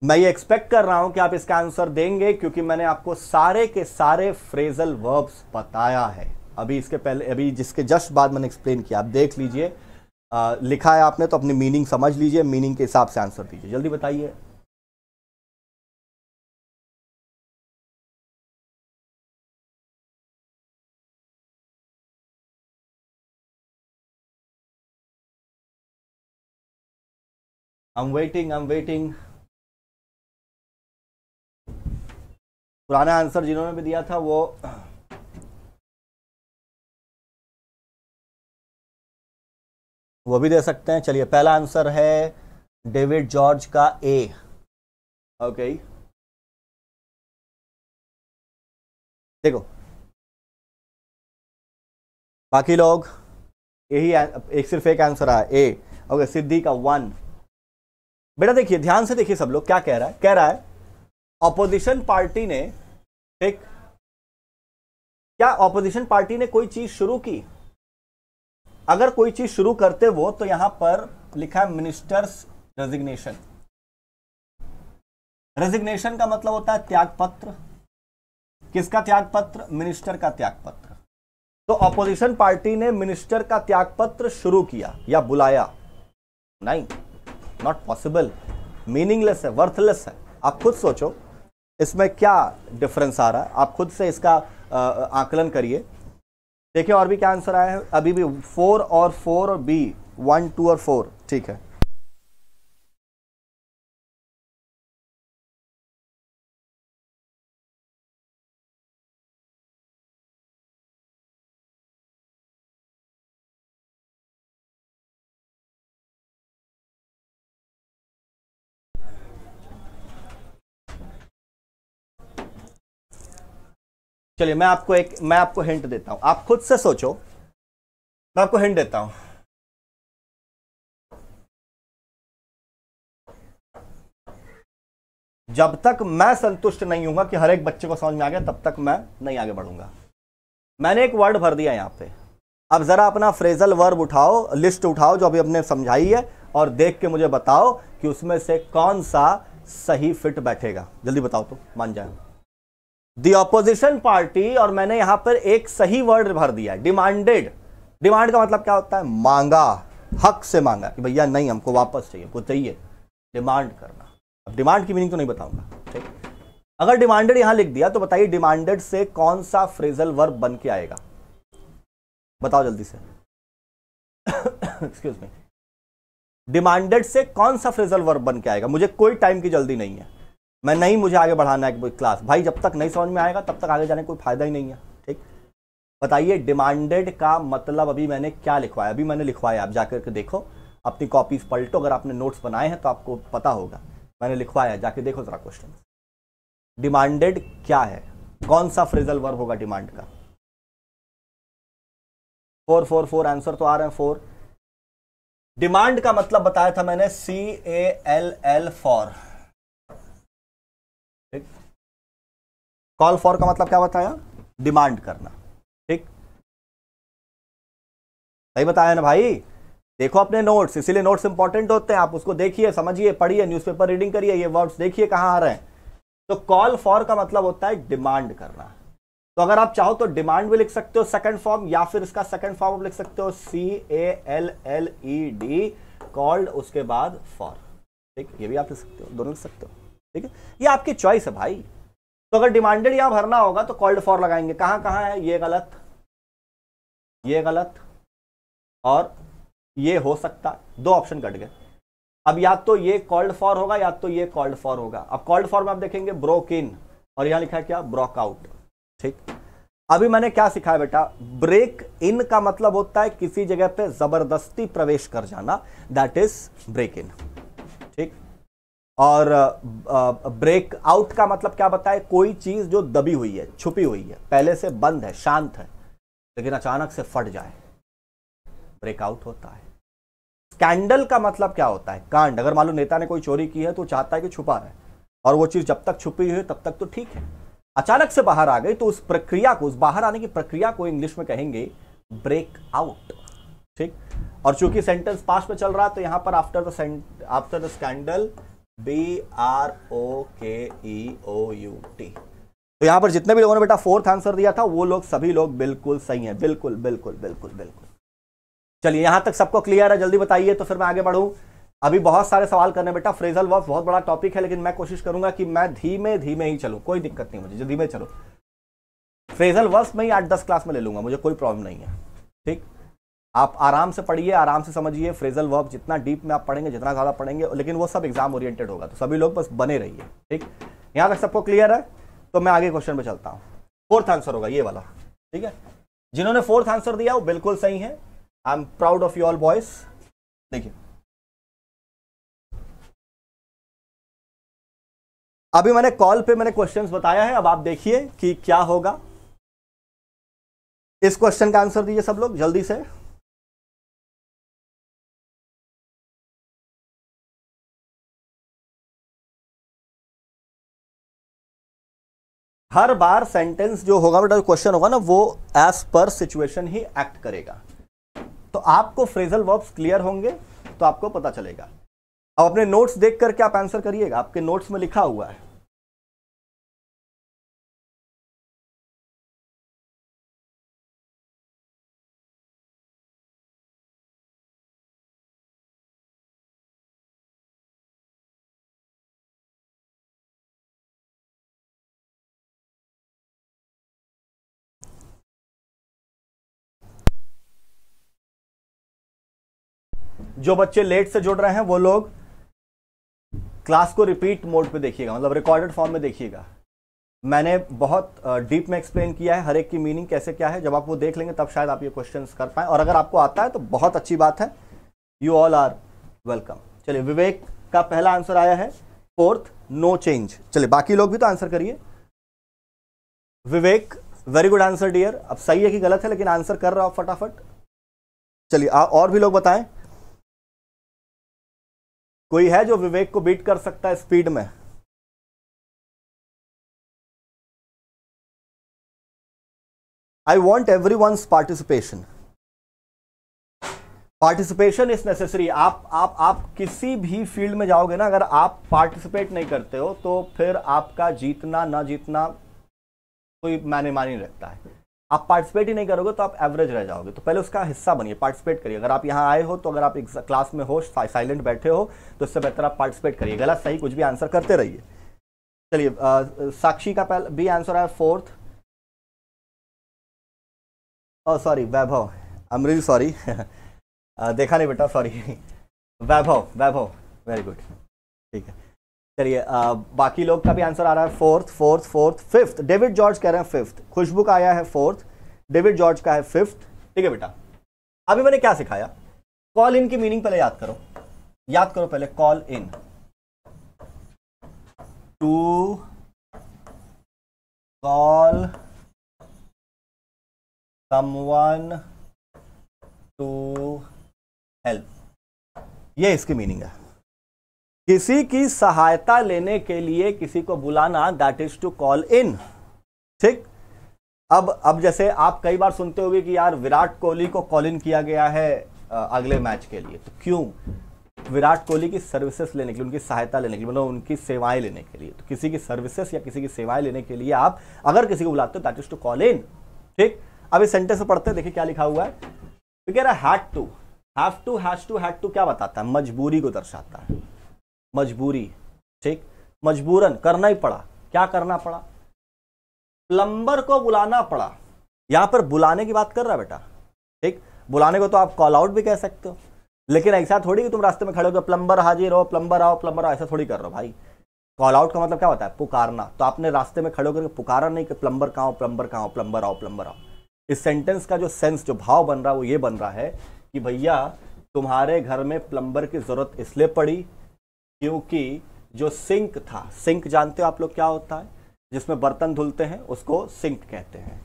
मैं ये एक्सपेक्ट कर रहा हूं कि आप इसका आंसर देंगे क्योंकि मैंने आपको सारे के सारे फ्रेजल वर्ब्स बताया है अभी इसके पहले अभी जिसके जस्ट बाद मैंने एक्सप्लेन किया आप देख लीजिए लिखा है आपने तो अपनी मीनिंग समझ लीजिए मीनिंग के हिसाब से आंसर दीजिए जल्दी बताइए I'm waiting, I'm waiting. पुराना आंसर जिन्होंने भी दिया था वो वो भी दे सकते हैं चलिए पहला आंसर है डेविड जॉर्ज का ए ओके okay. देखो बाकी लोग यही एक सिर्फ एक आंसर आया ए ओके सिद्धि का वन बेटा देखिए ध्यान से देखिए सब लोग क्या कह रहा है कह रहा है ऑपोजिशन पार्टी ने एक क्या ऑपोजिशन पार्टी ने कोई चीज शुरू की अगर कोई चीज शुरू करते वो तो यहां पर लिखा है मिनिस्टर्स रेजिग्नेशन रेजिग्नेशन का मतलब होता है त्यागपत्र किसका त्यागपत्र मिनिस्टर का त्यागपत्र तो अपोजिशन पार्टी ने मिनिस्टर का त्यागपत्र शुरू किया या बुलाया नहीं नॉट पॉसिबल मीनिंगलेस है वर्थलेस है आप खुद सोचो इसमें क्या डिफरेंस आ रहा है आप खुद से इसका आकलन करिए देखिए और भी क्या आंसर आया है अभी भी फोर और फोर और बी वन टू और फोर ठीक है चलिए मैं आपको एक मैं आपको हिंट देता हूं आप खुद से सोचो मैं आपको हिंट देता हूं जब तक मैं संतुष्ट नहीं हूंगा कि हर एक बच्चे को समझ में आ गया तब तक मैं नहीं आगे बढ़ूंगा मैंने एक वर्ड भर दिया यहां पे अब ज़रा अपना फ्रेजल वर्ब उठाओ लिस्ट उठाओ जो अभी हमने समझाई है और देख के मुझे बताओ कि उसमें से कौन सा सही फिट बैठेगा जल्दी बताओ तो मान जाए दी ऑपोजिशन पार्टी और मैंने यहां पर एक सही वर्ड भर दिया डिमांडेड डिमांड का मतलब क्या होता है मांगा हक से मांगा कि भैया नहीं हमको वापस चाहिए हमको चाहिए डिमांड करना अब डिमांड की मीनिंग तो नहीं बताऊंगा ठीक अगर डिमांडेड यहां लिख दिया तो बताइए डिमांडेड से कौन सा फ्रेजल वर्ब बन के आएगा बताओ जल्दी से एक्सक्यूज मी डिमांडेड से कौन सा फ्रेजल वर्ब बन के आएगा मुझे कोई टाइम की जल्दी नहीं है मैं नहीं मुझे आगे बढ़ाना है क्लास भाई जब तक नहीं समझ में आएगा तब तक आगे जाने कोई फायदा ही नहीं है ठीक बताइए डिमांडेड का मतलब अभी मैंने क्या लिखवाया अभी मैंने लिखवाया आप जाकर के देखो अपनी कॉपीज पलटो अगर आपने नोट्स बनाए हैं तो आपको पता होगा मैंने लिखवाया जाके देखो जरा क्वेश्चन डिमांडेड क्या है कौन सा फ्रिजल वर्ब होगा डिमांड का फोर फोर फोर आंसर तो आ रहे हैं फोर डिमांड का मतलब बताया था मैंने C A L L for call for का मतलब क्या बताया डिमांड करना ठीक सही बताया ना भाई देखो अपने नोट्स इसीलिए नोट्स इंपॉर्टेंट होते हैं आप उसको देखिए समझिए पढ़िए न्यूज़पेपर रीडिंग करिए ये वर्ड्स देखिए कहाँ आ रहे हैं तो कॉल फॉर का मतलब होता है डिमांड करना तो अगर आप चाहो तो डिमांड भी लिख सकते हो सेकंड फॉर्म या फिर इसका सेकंड फॉर्म आप लिख सकते हो C A L L E D called उसके बाद फॉर ठीक ये भी आप लिख सकते हो दोनों लिख सकते हो ठीक है ये आपकी चॉइस है भाई तो अगर डिमांडेड यहां भरना होगा तो कॉल्ड फॉर लगाएंगे कहां कहां है ये गलत ये गलत और ये हो सकता दो ऑप्शन कट गए अब या तो ये कॉल्ड फॉर होगा या तो ये कॉल्ड फॉर होगा अब कॉल्ड फॉर में आप देखेंगे ब्रोक इन और यहां लिखा है क्या आउट ठीक अभी मैंने क्या सिखाया बेटा ब्रेक इन का मतलब होता है किसी जगह पे जबरदस्ती प्रवेश कर जाना दैट इज ब्रेक इन और ब्रेक आउट का मतलब क्या बताए कोई चीज जो दबी हुई है छुपी हुई है पहले से बंद है शांत है लेकिन अचानक से फट जाए ब्रेकआउट होता है स्कैंडल का मतलब क्या होता है कांड अगर मालूम नेता ने कोई चोरी की है तो चाहता है कि छुपा रहे और वो चीज जब तक छुपी हुई है तब तक तो ठीक है अचानक से बाहर आ गई तो उस प्रक्रिया को उस बाहर आने की प्रक्रिया को इंग्लिश में कहेंगे ब्रेक आउट ठीक और चूंकि सेंटेंस पास में चल रहा है तो यहां पर after the after the scandal B R O K E O U T तो यहां पर जितने भी लोगों ने बेटा फोर्थ आंसर दिया था वो लोग सभी लोग बिल्कुल सही हैं बिल्कुल बिल्कुल बिल्कुल बिल्कुल चलिए यहां तक सबको क्लियर है जल्दी बताइए तो फिर मैं आगे बढ़ू अभी बहुत सारे सवाल करने बेटा फ्रेजल वर्फ बहुत बड़ा टॉपिक है लेकिन मैं कोशिश करूंगा कि मैं धीमे धीमे ही चलू कोई दिक्कत नहीं मुझे धीमे चलो फ्रेजल वर्फ में ही आठ दस क्लास में ले लूंगा मुझे कोई प्रॉब्लम नहीं है ठीक आप आराम से पढ़िए आराम से समझिए फ्रेजल वर्ब जितना डीप में आप पढ़ेंगे जितना ज़्यादा पढ़ेंगे लेकिन वो सब एग्जाम ओरिएंटेड होगा तो सभी लोग बस बने रहिए ठीक यहां तक सबको क्लियर है तो मैं आगे क्वेश्चन पे चलता हूँ फोर्थ आंसर होगा ये वाला ठीक है जिन्होंने फोर्थ आंसर दिया वो बिल्कुल सही है I am proud of your boys देखिए अभी मैंने कॉल पे मैंने क्वेश्चन बताया है अब आप देखिए कि क्या होगा इस क्वेश्चन का आंसर दीजिए सब लोग जल्दी से हर बार सेंटेंस जो होगा बेटा क्वेश्चन होगा ना वो एज पर सिचुएशन ही एक्ट करेगा तो आपको फ्रेजल वर्ब्स क्लियर होंगे तो आपको पता चलेगा अब अपने नोट्स देख करके आप आंसर करिएगा आपके नोट्स में लिखा हुआ है जो बच्चे लेट से जुड़ रहे हैं वो लोग क्लास को रिपीट मोड पे देखिएगा मतलब रिकॉर्डेड फॉर्म में देखिएगा मैंने बहुत डीप में एक्सप्लेन किया है हर एक की मीनिंग कैसे क्या है जब आप वो देख लेंगे तब शायद आप ये क्वेश्चन कर पाए और अगर आपको आता है तो बहुत अच्छी बात है यू ऑल आर वेलकम चलिए विवेक का पहला आंसर आया है फोर्थ नो चेंज चलिए बाकी लोग भी तो आंसर करिए Vivek very good answer dear अब सही है कि गलत है लेकिन आंसर कर रहा हो फटाफट चलिए और भी लोग बताएं कोई है जो विवेक को बीट कर सकता है स्पीड में I want everyone's participation participation is necessary आप आप आप किसी भी फील्ड में जाओगे ना अगर आप पार्टिसिपेट नहीं करते हो तो फिर आपका जीतना ना जीतना कोई मैंने मानी रखता है आप पार्टिसिपेट ही नहीं करोगे तो आप एवरेज रह जाओगे तो पहले उसका हिस्सा बनिए पार्टिसिपेट करिए अगर आप यहाँ आए हो तो अगर आप क्लास में हो साइलेंट बैठे हो तो इससे बेहतर आप पार्टिसिपेट करिए गलत सही कुछ भी आंसर करते रहिए चलिए साक्षी का पहला बी आंसर है फोर्थ सॉरी oh, वैभव अमरील सॉरी (laughs) देखा नहीं बेटा sorry (laughs) Vaibhav Vaibhav very good ठीक है चलिए बाकी लोग का भी आंसर आ रहा है fourth fourth fourth fifth David George कह रहे हैं फिफ्थ खुशबू का आया है फोर्थ डेविड जॉर्ज का है फिफ्थ ठीक है बेटा अभी मैंने क्या सिखाया कॉल इन की मीनिंग पहले याद करो याद करो पहले call in to call one to help ये इसकी मीनिंग है किसी की सहायता लेने के लिए किसी को बुलाना that is to call in ठीक अब अब जैसे आप कई बार सुनते होगे कि यार विराट कोहली को कॉल इन किया गया है अगले मैच के लिए तो क्यों विराट कोहली की सर्विसेज लेने के लिए उनकी सहायता लेने के लिए मतलब उनकी सेवाएं लेने के लिए तो किसी की सर्विसेज या किसी की सेवाएं लेने के लिए आप अगर किसी को बुलाते हो that is to call in ठीक अब इस सेंटेंस में पढ़ते हैं देखिए क्या लिखा हुआ है तो कह रहा had to have to to had to क्या बताता है मजबूरी को दर्शाता है मजबूरी ठीक मजबूरन करना ही पड़ा क्या करना पड़ा प्लम्बर को बुलाना पड़ा यहां पर बुलाने की बात कर रहा है बेटा ठीक बुलाने को तो आप कॉल आउट भी कह सकते हो लेकिन ऐसा थोड़ी कि तुम रास्ते में खड़े हो प्लम्बर हाजिर हो प्लम्बर आओ प्लम्बर आओ ऐसा थोड़ी कर रहे हो भाई कॉल आउट का मतलब क्या होता है पुकारना तो आपने रास्ते में खड़े होकर पुकारा नहीं कि प्लम्बर कहाँ प्लम्बर कहाँ प्लम्बर आओ प्लम्बर आओ इस सेंटेंस का जो सेंस जो भाव बन रहा है वो ये बन रहा है कि भैया तुम्हारे घर में प्लम्बर की ज़रूरत इसलिए पड़ी क्योंकि जो सिंक था सिंक जानते हो आप लोग क्या होता है जिसमें बर्तन धुलते हैं उसको सिंक कहते हैं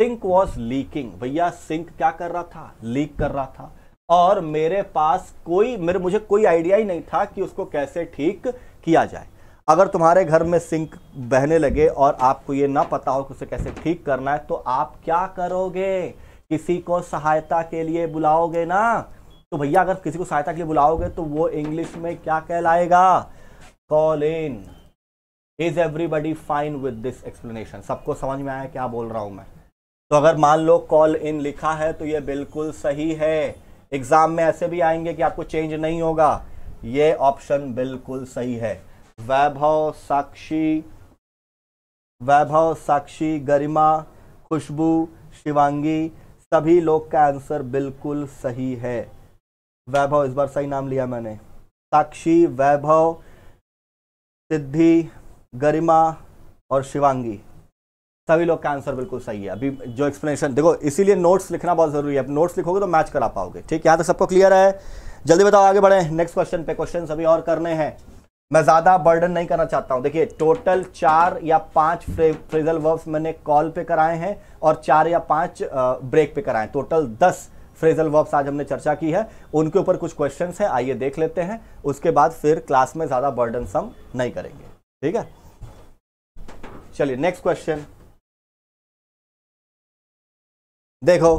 सिंक वॉज लीकिंग भैया सिंक क्या कर रहा था लीक कर रहा था और मेरे पास कोई मेरे मुझे कोई आइडिया ही नहीं था कि उसको कैसे ठीक किया जाए अगर तुम्हारे घर में सिंक बहने लगे और आपको ये ना पता हो कि उसे कैसे ठीक करना है तो आप क्या करोगे किसी को सहायता के लिए बुलाओगे ना तो भैया अगर किसी को सहायता के लिए बुलाओगे तो वो इंग्लिश में क्या कहलाएगा call in is everybody fine with this explanation सबको समझ में आया क्या बोल रहा हूं मैं तो अगर मान लो कॉल इन लिखा है तो ये बिल्कुल सही है एग्जाम में ऐसे भी आएंगे कि आपको चेंज नहीं होगा ये ऑप्शन बिल्कुल सही है वैभव साक्षी वैभव साक्षी गरिमा खुशबू शिवांगी सभी लोग का आंसर बिल्कुल सही है वैभव इस बार सही नाम लिया मैंने साक्षी वैभव सिद्धि गरिमा और शिवांगी सभी लोग का आंसर बिल्कुल सही है अभी जो एक्सप्लेनेशन देखो इसीलिए नोट्स लिखना बहुत जरूरी है अब नोट्स लिखोगे तो मैच करा पाओगे ठीक यहां तक सबको क्लियर है जल्दी बताओ आगे बढ़े नेक्स्ट क्वेश्चन पे क्वेश्चन अभी और करने हैं मैं ज़्यादा बर्डन नहीं करना चाहता हूं देखिए टोटल चार या पांच फ्रेजल वर्ब्स मैंने कॉल पे कराए हैं और चार या पांच ब्रेक पे कराए टोटल दस फ्रेजल वर्ब्स आज हमने चर्चा की है उनके ऊपर कुछ क्वेश्चन है आइए देख लेते हैं उसके बाद फिर क्लास में ज़्यादा बर्डन सम नहीं करेंगे ठीक है चलिए नेक्स्ट क्वेश्चन देखो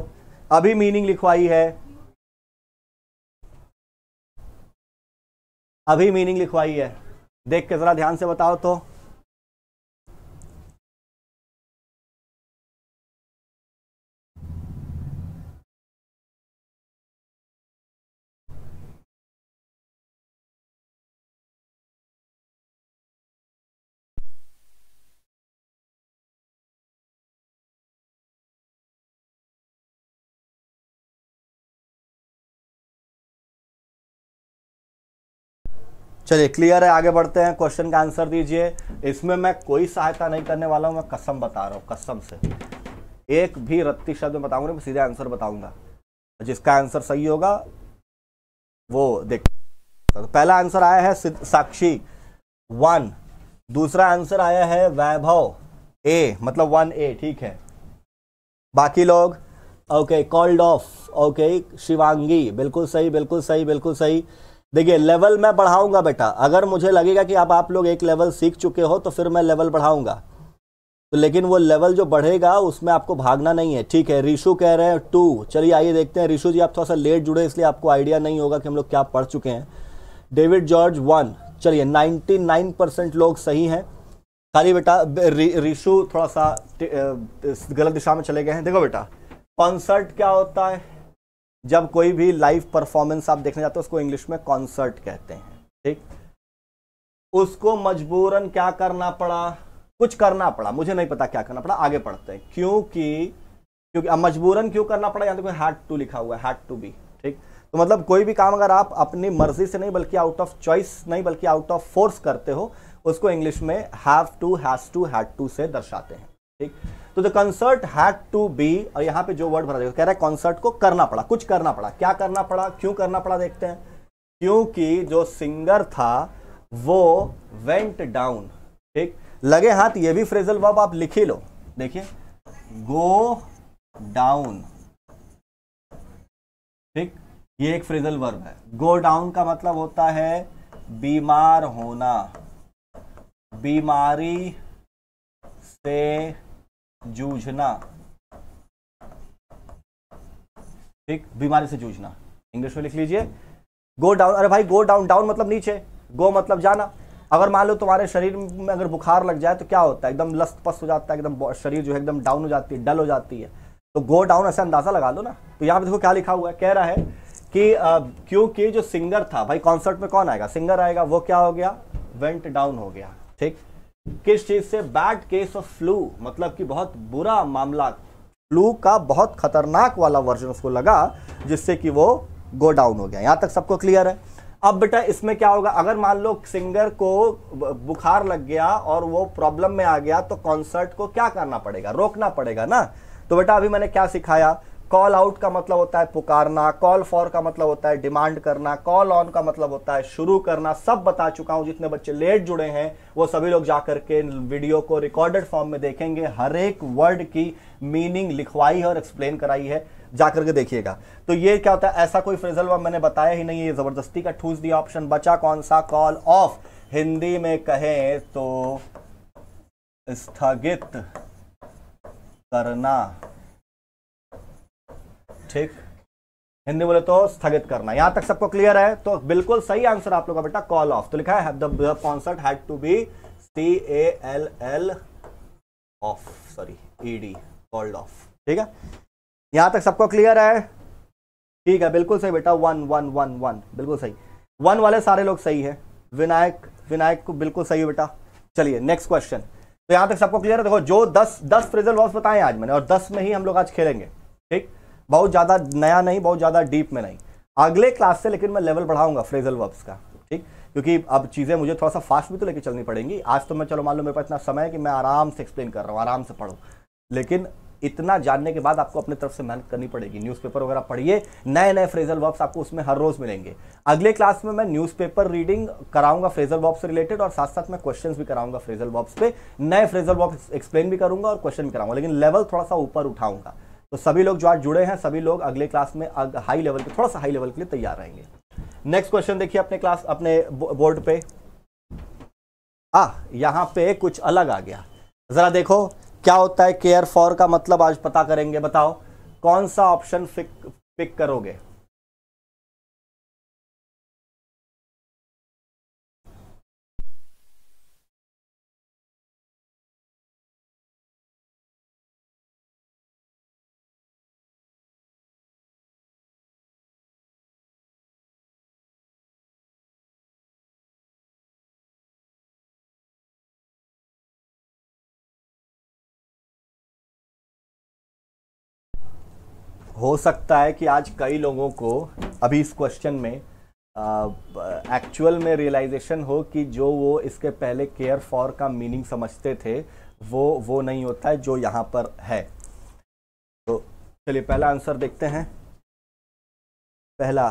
अभी मीनिंग लिखवाई है अभी मीनिंग लिखवाई है देख के जरा ध्यान से बताओ तो चलिए क्लियर है आगे बढ़ते हैं क्वेश्चन का आंसर दीजिए इसमें मैं कोई सहायता नहीं करने वाला हूं मैं कसम बता रहा हूं कसम से एक भी रत्ती शब्द बताऊंगा मैं सीधे आंसर बताऊंगा जिसका आंसर सही होगा वो देख तो पहला आंसर आया है साक्षी वन दूसरा आंसर आया है वैभव ए मतलब वन ए ठीक है बाकी लोग okay called off okay Shivangi बिल्कुल सही बिल्कुल सही बिल्कुल सही देखिए लेवल मैं बढ़ाऊंगा बेटा अगर मुझे लगेगा कि अब आप लोग एक लेवल सीख चुके हो तो फिर मैं लेवल बढ़ाऊंगा तो लेकिन वो लेवल जो बढ़ेगा उसमें आपको भागना नहीं है ठीक है रिशु कह रहे हैं टू चलिए आइए देखते हैं रिशु जी आप थोड़ा सा लेट जुड़े इसलिए आपको आइडिया नहीं होगा कि हम लोग क्या पढ़ चुके हैं डेविड जॉर्ज वन चलिए नाइन्टी परसेंट लोग सही हैं खाली बेटा रिशु थोड़ा सा गलत दिशा में चले गए हैं देखो बेटा कॉन्सर्ट क्या होता है जब कोई भी लाइव परफॉर्मेंस आप देखने जाते हो उसको इंग्लिश में कॉन्सर्ट कहते हैं ठीक उसको मजबूरन क्या करना पड़ा कुछ करना पड़ा मुझे नहीं पता क्या करना पड़ा आगे पढ़ते हैं क्योंकि क्योंकि अब मजबूरन क्यों करना पड़ा यहां देखो हैड टू लिखा हुआ है हैड टू बी ठीक तो मतलब कोई भी काम अगर आप अपनी मर्जी से नहीं बल्कि आउट ऑफ चॉइस नहीं बल्कि आउट ऑफ फोर्स करते हो उसको इंग्लिश में have to has to had to से दर्शाते हैं ठीक तो the concert had to be और पे जो वर्ड भरा जाएगा कह रहा है कॉन्सर्ट को करना पड़ा कुछ करना पड़ा क्या करना पड़ा क्यों करना पड़ा देखते हैं क्योंकि जो सिंगर था वो वेंट डाउन ठीक लगे हाथ ये भी फ्रेजल वर्ब आप लिख ही लो देखिए गो डाउन ठीक ये एक फ्रेजल वर्ब है गो डाउन का मतलब होता है बीमार होना बीमारी से जूझना ठीक बीमारी से जूझना इंग्लिश में लिख लीजिए गो डाउन अरे भाई गो डाउन डाउन मतलब नीचे गो मतलब जाना अगर मान लो तुम्हारे शरीर में अगर बुखार लग जाए तो क्या होता है एकदम लस्त पस्त हो जाता है एकदम शरीर जो है एकदम डाउन हो जाती है डल हो जाती है तो गो डाउन ऐसा अंदाजा लगा लो ना तो यहाँ पे देखो क्या लिखा हुआ है कह रहा है कि क्योंकि जो सिंगर था भाई कॉन्सर्ट में कौन आएगा सिंगर आएगा वो क्या हो गया वेंट डाउन हो गया ठीक किस चीज़ से बैड केस ऑफ फ्लू मतलब कि बहुत बुरा मामला फ्लू का बहुत खतरनाक वाला वर्जन उसको लगा जिससे कि वो गो डाउन हो गया यहां तक सबको क्लियर है अब बेटा इसमें क्या होगा अगर मान लो सिंगर को बुखार लग गया और वो प्रॉब्लम में आ गया तो कॉन्सर्ट को क्या करना पड़ेगा रोकना पड़ेगा ना तो बेटा अभी मैंने क्या सिखाया कॉल आउट का मतलब होता है पुकारना कॉल फॉर का मतलब होता है डिमांड करना कॉल ऑन का मतलब होता है शुरू करना सब बता चुका हूं जितने बच्चे लेट जुड़े हैं वो सभी लोग जाकर के वीडियो को रिकॉर्डेड फॉर्म में देखेंगे हर एक वर्ड की मीनिंग लिखवाई है और एक्सप्लेन कराई है जाकर के देखिएगा तो ये क्या होता है ऐसा कोई फ्रेजल वर्ब मैंने बताया ही नहीं है जबरदस्ती का ठूस दिया ऑप्शन बचा कौन सा कॉल ऑफ हिंदी में कहें तो स्थगित करना ठीक हिंदी बोले तो स्थगित करना यहां तक सबको क्लियर है तो बिल्कुल सही आंसर आप लोग का बेटा कॉल ऑफ तो लिखा है concert had to be C A L L off sorry ED called off ठीक है यहां तक सबको क्लियर है ठीक है बिल्कुल सही बेटा वन वन वन वन बिल्कुल सही वन वाले सारे लोग सही है विनायक विनायक को बिल्कुल सही है बेटा चलिए नेक्स्ट क्वेश्चन तो यहां तक सबको क्लियर है देखो जो दस दस प्रिजल वॉल्स बताए आज मैंने और दस में ही हम लोग आज खेलेंगे ठीक बहुत ज़्यादा नया नहीं बहुत ज़्यादा डीप में नहीं अगले क्लास से लेकिन मैं लेवल बढ़ाऊंगा फ्रेजल वर्ब्स का ठीक क्योंकि अब चीज़ें मुझे थोड़ा सा फास्ट भी तो लेकर चलनी पड़ेंगी आज तो मैं चलो मान लो मेरे पास इतना समय है कि मैं आराम से एक्सप्लेन कर रहा हूँ आराम से पढ़ू लेकिन इतना जानने के बाद आपको अपने तरफ से मेहनत करनी पड़ेगी न्यूज़पेपर वगैरह पढ़िए नए नए फ्रेजल वर्ब्स आपको उसमें हर रोज़ मिलेंगे अगले क्लास में मैं न्यूज़पेपर रीडिंग कराऊंगा फ्रेजल वर्ब्स से रिलेटेड और साथ साथ मैं क्वेश्चंस भी कराऊंगा फ्रेजल वर्ब्स पे नए फ्रेजल वर्ब्स एक्सप्लेन भी करूंगा और क्वेश्चन भी कराऊंगा लेकिन लेवल थोड़ा सा ऊपर उठाऊंगा तो सभी लोग जो आज जुड़े हैं सभी लोग अगले क्लास में हाई लेवल के थोड़ा सा हाई लेवल के लिए तैयार रहेंगे नेक्स्ट क्वेश्चन देखिए अपने क्लास अपने बोर्ड पे आ यहाँ पे कुछ अलग आ गया ज़रा देखो क्या होता है केयर फॉर का मतलब आज पता करेंगे बताओ कौन सा ऑप्शन पिक करोगे हो सकता है कि आज कई लोगों को अभी इस क्वेश्चन में एक्चुअल में रियलाइजेशन हो कि जो वो इसके पहले केयर फॉर का मीनिंग समझते थे वो वो नहीं होता है जो यहाँ पर है तो चलिए पहला आंसर देखते हैं पहला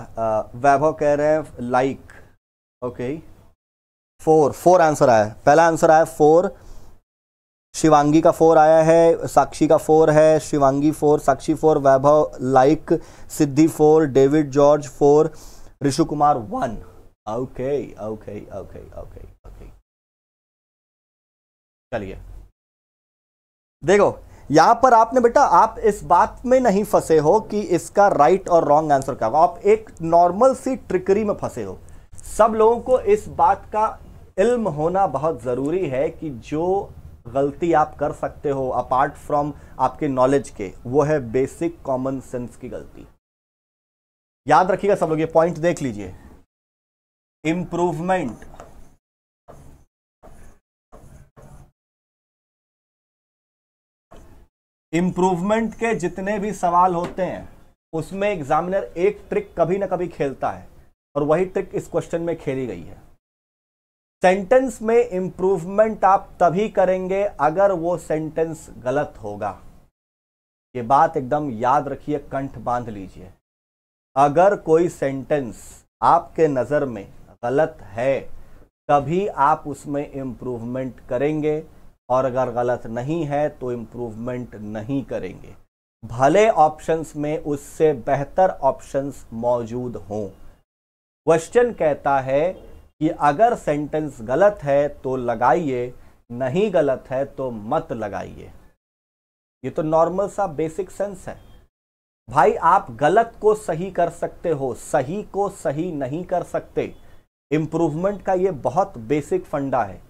वैभव कह रहे हैं like okay four four answer आया पहला आंसर आया फोर शिवांगी का फोर आया है साक्षी का फोर है Shivangi four Sakshi four Vaibhav like Siddhi four David George four Rishu Kumar one okay okay okay okay okay चलिए देखो यहां पर आपने बेटा आप इस बात में नहीं फंसे हो कि इसका राइट और रॉन्ग आंसर क्या आप एक नॉर्मल सी ट्रिकरी में फंसे हो सब लोगों को इस बात का इल्म होना बहुत ज़रूरी है कि जो गलती आप कर सकते हो अपार्ट फ्रॉम आपके नॉलेज के वो है बेसिक कॉमन सेंस की गलती याद रखिएगा सब लोग ये पॉइंट देख लीजिए इंप्रूवमेंट इंप्रूवमेंट के जितने भी सवाल होते हैं उसमें एग्जामिनर एक ट्रिक कभी ना कभी खेलता है और वही ट्रिक इस क्वेश्चन में खेली गई है सेंटेंस में इंप्रूवमेंट आप तभी करेंगे अगर वो सेंटेंस गलत होगा ये बात एकदम याद रखिए कंठ बांध लीजिए अगर कोई सेंटेंस आपके नज़र में गलत है तभी आप उसमें इंप्रूवमेंट करेंगे और अगर गलत नहीं है तो इंप्रूवमेंट नहीं करेंगे भले ऑप्शंस में उससे बेहतर ऑप्शंस मौजूद हों क्वेश्चन कहता है कि अगर सेंटेंस गलत है तो लगाइए नहीं गलत है तो मत लगाइए ये तो नॉर्मल सा बेसिक सेंस है भाई आप गलत को सही कर सकते हो सही को सही नहीं कर सकते इंप्रूवमेंट का ये बहुत बेसिक फंडा है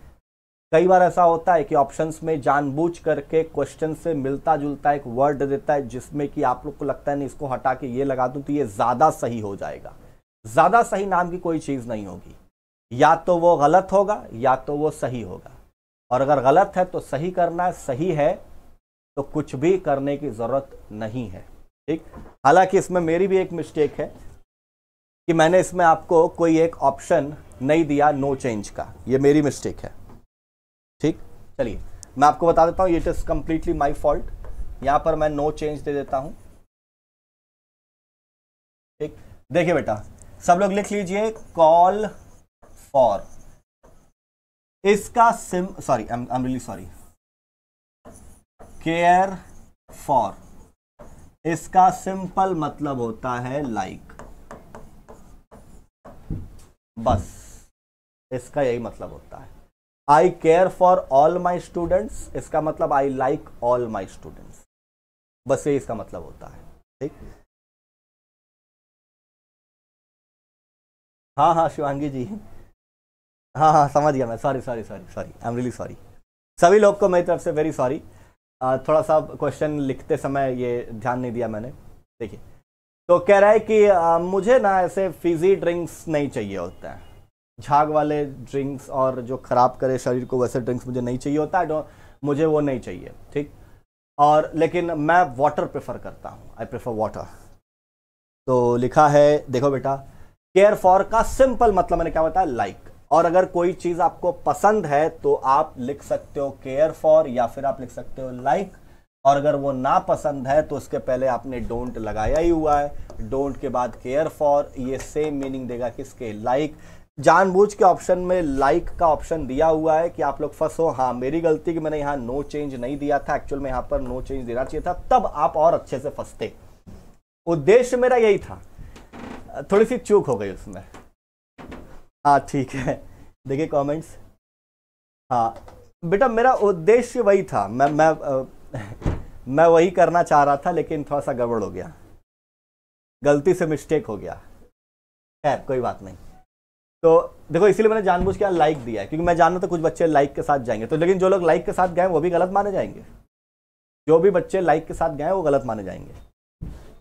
कई बार ऐसा होता है कि ऑप्शंस में जानबूझ करके क्वेश्चन से मिलता जुलता एक वर्ड देता है जिसमें कि आप लोग को लगता है नहीं इसको हटा के ये लगा दूं तो ये ज़्यादा सही हो जाएगा ज़्यादा सही नाम की कोई चीज़ नहीं होगी या तो वो गलत होगा या तो वो सही होगा और अगर गलत है तो सही करना सही है तो कुछ भी करने की ज़रूरत नहीं है ठीक हालांकि इसमें मेरी भी एक मिस्टेक है कि मैंने इसमें आपको कोई एक ऑप्शन नहीं दिया नो चेंज का ये मेरी मिस्टेक है ठीक चलिए मैं आपको बता देता हूं it is completely my fault यहां पर मैं नो चेंज दे देता हूं ठीक देखिए बेटा सब लोग लिख लीजिए कॉल फॉर इसका सिम sorry I am really sorry care for इसका सिंपल मतलब होता है लाइक like. बस इसका यही मतलब होता है I care for all my students इसका मतलब I like all my students बस यही इसका मतलब होता है ठीक हाँ हाँ शिवांगी जी हाँ हाँ समझ गया मैं sorry sorry sorry sorry I am really sorry सभी लोग को मेरी तरफ से वेरी सॉरी थोड़ा सा क्वेश्चन लिखते समय ये ध्यान नहीं दिया मैंने देखिए तो कह रहा है कि आ, मुझे ना ऐसे फिजी ड्रिंक्स नहीं चाहिए होता है झाग वाले ड्रिंक्स और जो ख़राब करे शरीर को वैसे ड्रिंक्स मुझे नहीं चाहिए होता है मुझे वो नहीं चाहिए ठीक और लेकिन मैं वाटर प्रेफर करता हूँ आई प्रेफर वाटर तो लिखा है देखो बेटा केयर फॉर का सिंपल मतलब मैंने क्या बताया लाइक और अगर कोई चीज़ आपको पसंद है तो आप लिख सकते हो केयर फॉर या फिर आप लिख सकते हो लाइक like, और अगर वो ना पसंद है तो उसके पहले आपने डोंट लगाया ही हुआ है डोंट के बाद केयर फॉर ये सेम मीनिंग देगा किसके लाइक like. जानबूझ के ऑप्शन में लाइक like का ऑप्शन दिया हुआ है कि आप लोग फंसो हाँ मेरी गलती कि मैंने यहाँ नो चेंज नहीं दिया था एक्चुअल में यहाँ पर नो चेंज देना चाहिए था तब आप और अच्छे से फंसते उद्देश्य मेरा यही था थोड़ी सी चूक हो गई उसमें हाँ ठीक है देखिए कमेंट्स हाँ बेटा मेरा उद्देश्य वही था मैं मैं आ, मैं वही करना चाह रहा था लेकिन थोड़ा सा गड़बड़ हो गया गलती से मिस्टेक हो गया खैर कोई बात नहीं तो देखो इसीलिए मैंने जानबूझ के लाइक दिया है क्योंकि मैं जानना था कुछ बच्चे लाइक के साथ जाएंगे तो लेकिन जो लोग लाइक के साथ गए वो भी गलत माने जाएंगे जो भी बच्चे लाइक के साथ गए वो गलत माने जाएंगे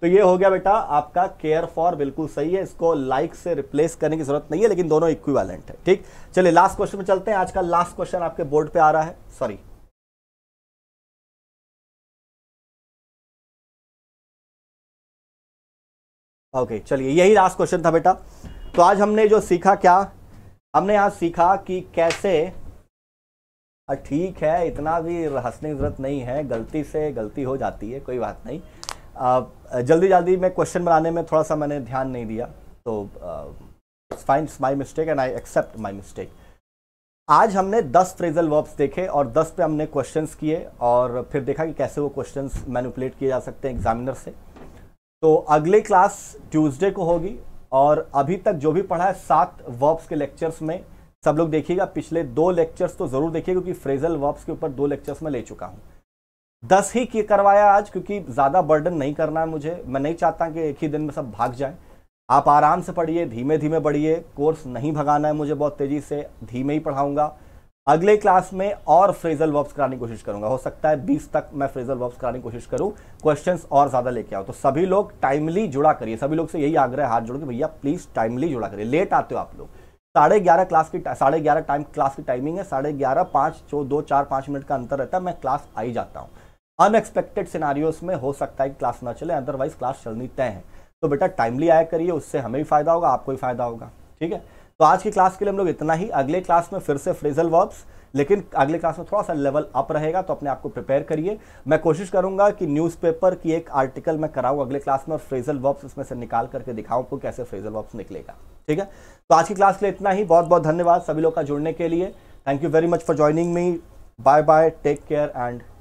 तो ये हो गया बेटा आपका केयर फॉर बिल्कुल सही है इसको लाइक से रिप्लेस करने की जरूरत नहीं है लेकिन दोनों इक्विवेलेंट है ठीक चलिए लास्ट क्वेश्चन में चलते हैं आज का लास्ट क्वेश्चन आपके बोर्ड पे आ रहा है सॉरी ओके चलिए यही लास्ट क्वेश्चन था बेटा तो आज हमने जो सीखा क्या हमने आज सीखा कि कैसे ठीक है इतना भी हंसने की जरूरत नहीं है गलती से गलती हो जाती है कोई बात नहीं जल्दी जल्दी में क्वेश्चन बनाने में थोड़ा सा मैंने ध्यान नहीं दिया तो fine my mistake and I accept my mistake आज हमने 10 फ्रेजल वर्ब्स देखे और 10 पे हमने क्वेश्चंस किए और फिर देखा कि कैसे वो क्वेश्चंस मैनिपुलेट किए जा सकते हैं एग्जामिनर से तो अगले क्लास ट्यूसडे को होगी और अभी तक जो भी पढ़ा है सात वर्ब्स के लेक्चर्स में सब लोग देखिएगा पिछले दो लेक्चर्स तो ज़रूर देखिए क्योंकि फ्रेजल वर्ब्स के ऊपर दो लेक्चर्स में ले चुका हूँ दस ही की करवाया आज क्योंकि ज़्यादा बर्डन नहीं करना है मुझे मैं नहीं चाहता कि एक ही दिन में सब भाग जाए आप आराम से पढ़िए धीमे धीमे पढ़िए कोर्स नहीं भगाना है मुझे बहुत तेज़ी से धीमे ही पढ़ाऊंगा अगले क्लास में और फ्रेजल वर्ब्स कराने की कोशिश करूंगा हो सकता है 20 तक मैं फ्रेजल वर्ब्स कराने की कोशिश करूं क्वेश्चंस और ज़्यादा लेके आओ तो सभी लोग टाइमली जुड़ा करिए सभी लोग से यही आग्रह हाथ जोड़ के भैया प्लीज़ टाइमली जुड़ा करिए लेट आते हो आप लोग साढ़े ग्यारह क्लास की साढ़े ग्यारह टाइम क्लास की टाइमिंग है साढ़े ग्यारह पाँच दो चार पाँच मिनट का अंतर रहता है मैं क्लास आई जाता हूँ अनएक्सपेक्टेड सिनारियोस में हो सकता है कि क्लास ना चले अदरवाइज क्लास चलनी तय है तो बेटा टाइमली आया करिए उससे हमें भी फायदा होगा आपको भी फायदा होगा ठीक है तो आज की क्लास के लिए हम लोग इतना ही अगले क्लास में फिर से फ्रेजल वर्ब्स लेकिन अगले क्लास में थोड़ा सा लेवल अप रहेगा तो अपने आप को प्रिपेयर करिए मैं कोशिश करूंगा कि न्यूज़पेपर की एक आर्टिकल मैं कराऊँ अगले क्लास में और फ्रेजल वर्ब्स उसमें से निकाल करके दिखाऊं को कैसे फ्रेजल वर्ब्स निकलेगा ठीक है तो आज की क्लास के लिए इतना ही बहुत बहुत धन्यवाद सभी लोग का जुड़ने के लिए thank you very much for joining me bye bye take care and